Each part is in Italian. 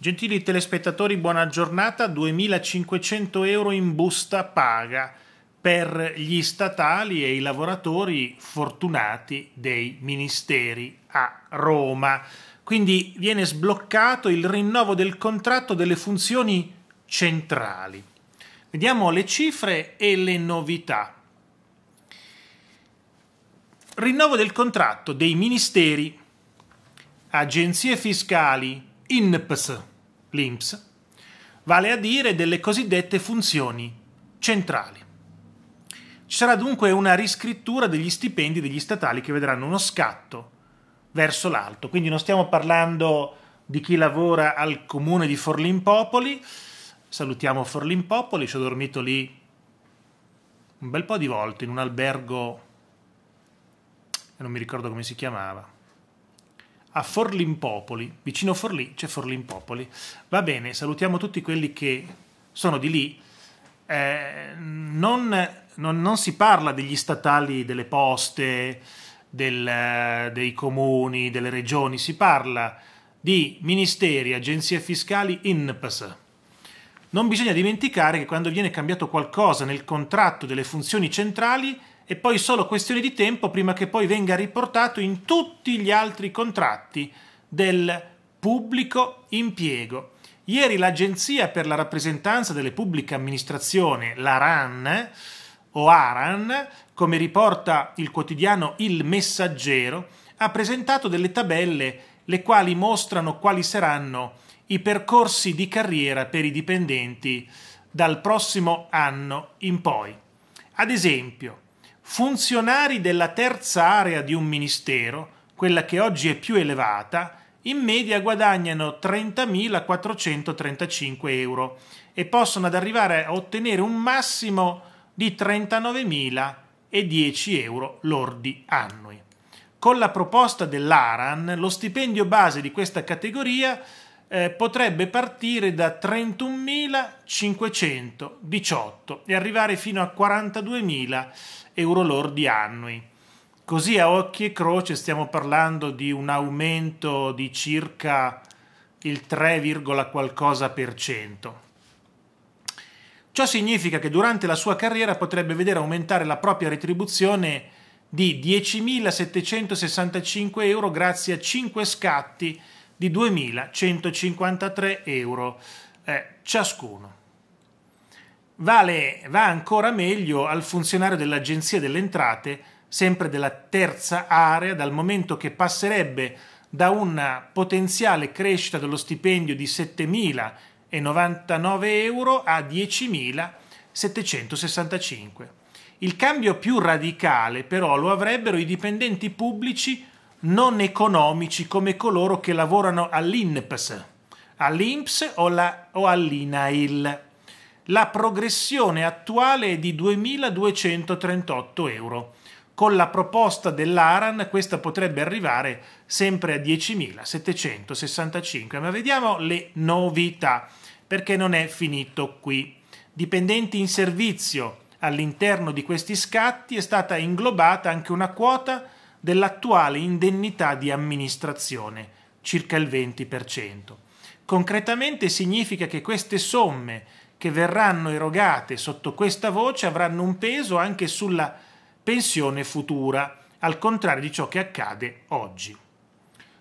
Gentili telespettatori, buona giornata. 2500 euro in busta paga per gli statali e i lavoratori fortunati dei ministeri a Roma. Quindi viene sbloccato il rinnovo del contratto delle funzioni centrali. Vediamo le cifre e le novità. Rinnovo del contratto dei ministeri, agenzie fiscali, INPS, l'INPS, vale a dire delle cosiddette funzioni centrali. Ci sarà dunque una riscrittura degli stipendi degli statali che vedranno uno scatto verso l'alto, quindi non stiamo parlando di chi lavora al comune di Forlimpopoli, salutiamo Forlimpopoli, ci ho dormito lì un bel po' di volte in un albergo non mi ricordo come si chiamava a Forlimpopoli. Vicino Forlì c'è Forlimpopoli. Va bene, salutiamo tutti quelli che sono di lì. Eh, non, non, non, si parla degli statali delle poste, del, eh, dei comuni, delle regioni, si parla di ministeri, agenzie fiscali, INPS. Non bisogna dimenticare che quando viene cambiato qualcosa nel contratto delle funzioni centrali, e poi solo questione di tempo prima che poi venga riportato in tutti gli altri contratti del pubblico impiego. Ieri l'Agenzia per la rappresentanza delle pubbliche amministrazioni, l'ARAN, o ARAN, come riporta il quotidiano Il Messaggero, ha presentato delle tabelle le quali mostrano quali saranno i percorsi di carriera per i dipendenti dal prossimo anno in poi. Ad esempio, funzionari della terza area di un ministero, quella che oggi è più elevata, in media guadagnano 30.435 euro e possono ad arrivare a ottenere un massimo di 39.010 euro lordi annui. Con la proposta dell'ARAN, lo stipendio base di questa categoria eh, potrebbe partire da 31.518 e arrivare fino a 42.000 euro lordi annui. Così a occhi e croce stiamo parlando di un aumento di circa il 3, qualcosa per cento. Ciò significa che durante la sua carriera potrebbe vedere aumentare la propria retribuzione di 10.765 euro grazie a 5 scatti di 2.153 euro eh, ciascuno. Vale, va ancora meglio al funzionario dell'Agenzia delle Entrate, sempre della terza area, dal momento che passerebbe da una potenziale crescita dello stipendio di 7.099 euro a 10.765. Il cambio più radicale però lo avrebbero i dipendenti pubblici non economici come coloro che lavorano all'INPS, all'INPS o, la, o all'INAIL. La progressione attuale è di 2.238 euro. Con la proposta dell'ARAN questa potrebbe arrivare sempre a 10.765. Ma vediamo le novità, perché non è finito qui. Dipendenti in servizio. All'interno di questi scatti è stata inglobata anche una quota dell'attuale indennità di amministrazione, circa il 20%. Concretamente significa che queste somme che verranno erogate sotto questa voce avranno un peso anche sulla pensione futura, al contrario di ciò che accade oggi.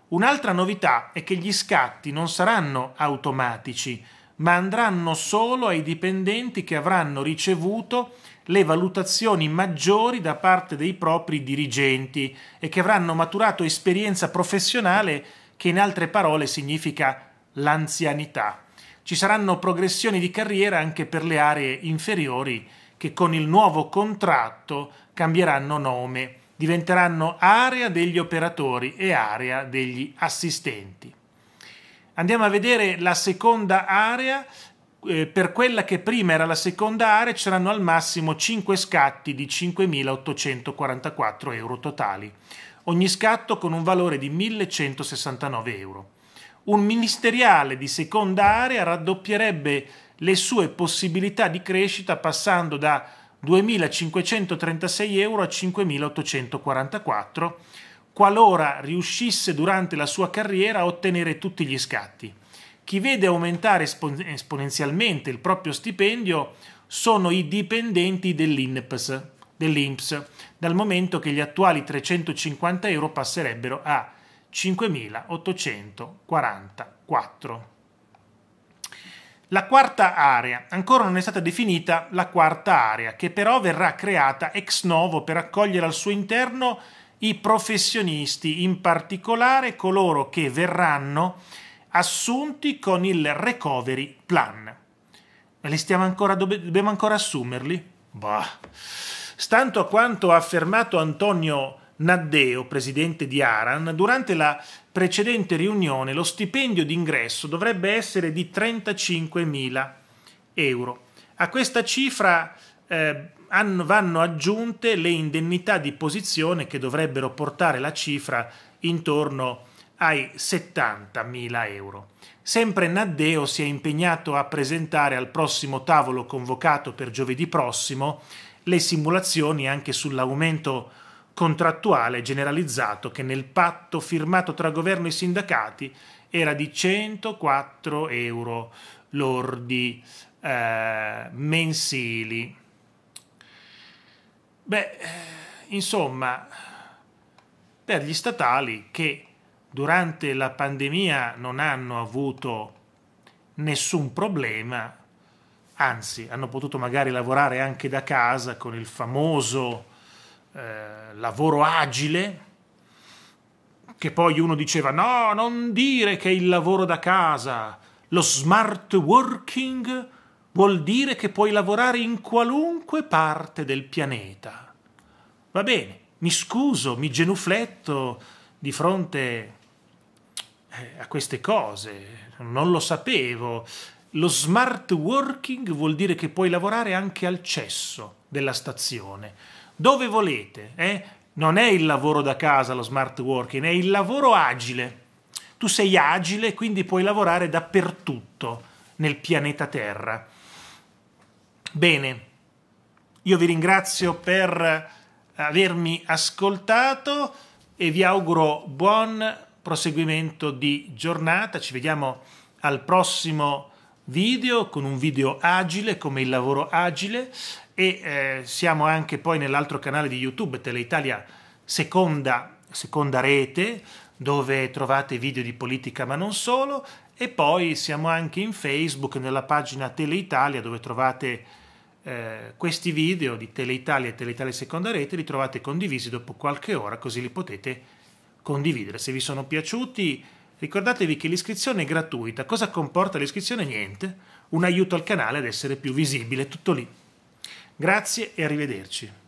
Un'altra novità è che gli scatti non saranno automatici, ma andranno solo ai dipendenti che avranno ricevuto le valutazioni maggiori da parte dei propri dirigenti e che avranno maturato esperienza professionale che in altre parole significa l'anzianità. Ci saranno progressioni di carriera anche per le aree inferiori che con il nuovo contratto cambieranno nome, diventeranno area degli operatori e area degli assistenti. Andiamo a vedere la seconda area. Eh, per quella che prima era la seconda area ci saranno al massimo 5 scatti di 5.844 euro totali, ogni scatto con un valore di 1.169 euro. Un ministeriale di seconda area raddoppierebbe le sue possibilità di crescita passando da 2.536 euro a 5.844 euro qualora riuscisse durante la sua carriera a ottenere tutti gli scatti. Chi vede aumentare esponenzialmente il proprio stipendio sono i dipendenti dell'INPS, dell'INPS dal momento che gli attuali 350 euro passerebbero a 5.844. La quarta area. Ancora non è stata definita la quarta area, che però verrà creata ex novo per accogliere al suo interno i professionisti, in particolare coloro che verranno assunti con il recovery plan. Ma li stiamo ancora, dobbiamo ancora assumerli? Bah. Stanto a quanto ha affermato Antonio Naddeo, presidente di Aran, durante la precedente riunione lo stipendio d'ingresso dovrebbe essere di 35.000 euro. A questa cifra eh, hanno, vanno aggiunte le indennità di posizione che dovrebbero portare la cifra intorno ai 70.000 euro. Sempre Naddeo si è impegnato a presentare al prossimo tavolo convocato per giovedì prossimo le simulazioni anche sull'aumento contrattuale generalizzato che nel patto firmato tra governo e sindacati era di 104 euro lordi eh, mensili. Beh, eh, insomma, per gli statali che durante la pandemia non hanno avuto nessun problema, anzi hanno potuto magari lavorare anche da casa con il famoso eh, lavoro agile, che poi uno diceva no, non dire che è il lavoro da casa, lo smart working vuol dire che puoi lavorare in qualunque parte del pianeta. Va bene, mi scuso, mi genufletto di fronte eh, a queste cose, non lo sapevo. Lo smart working vuol dire che puoi lavorare anche al cesso della stazione, dove volete. Eh? Non è il lavoro da casa lo smart working, è il lavoro agile. Tu sei agile, quindi puoi lavorare dappertutto nel pianeta Terra. Bene, io vi ringrazio per eh, avermi ascoltato e vi auguro buon proseguimento di giornata. Ci vediamo al prossimo video con un video agile come il lavoro agile e eh, siamo anche poi nell'altro canale di YouTube Teleitalia seconda, seconda rete dove trovate video di politica ma non solo e poi siamo anche in Facebook nella pagina Teleitalia dove trovate eh, questi video di Tele Italia e Tele Italia Seconda Rete li trovate condivisi dopo qualche ora così li potete condividere. Se vi sono piaciuti ricordatevi che l'iscrizione è gratuita. Cosa comporta l'iscrizione? Niente, un aiuto al canale ad essere più visibile, tutto lì. Grazie e arrivederci.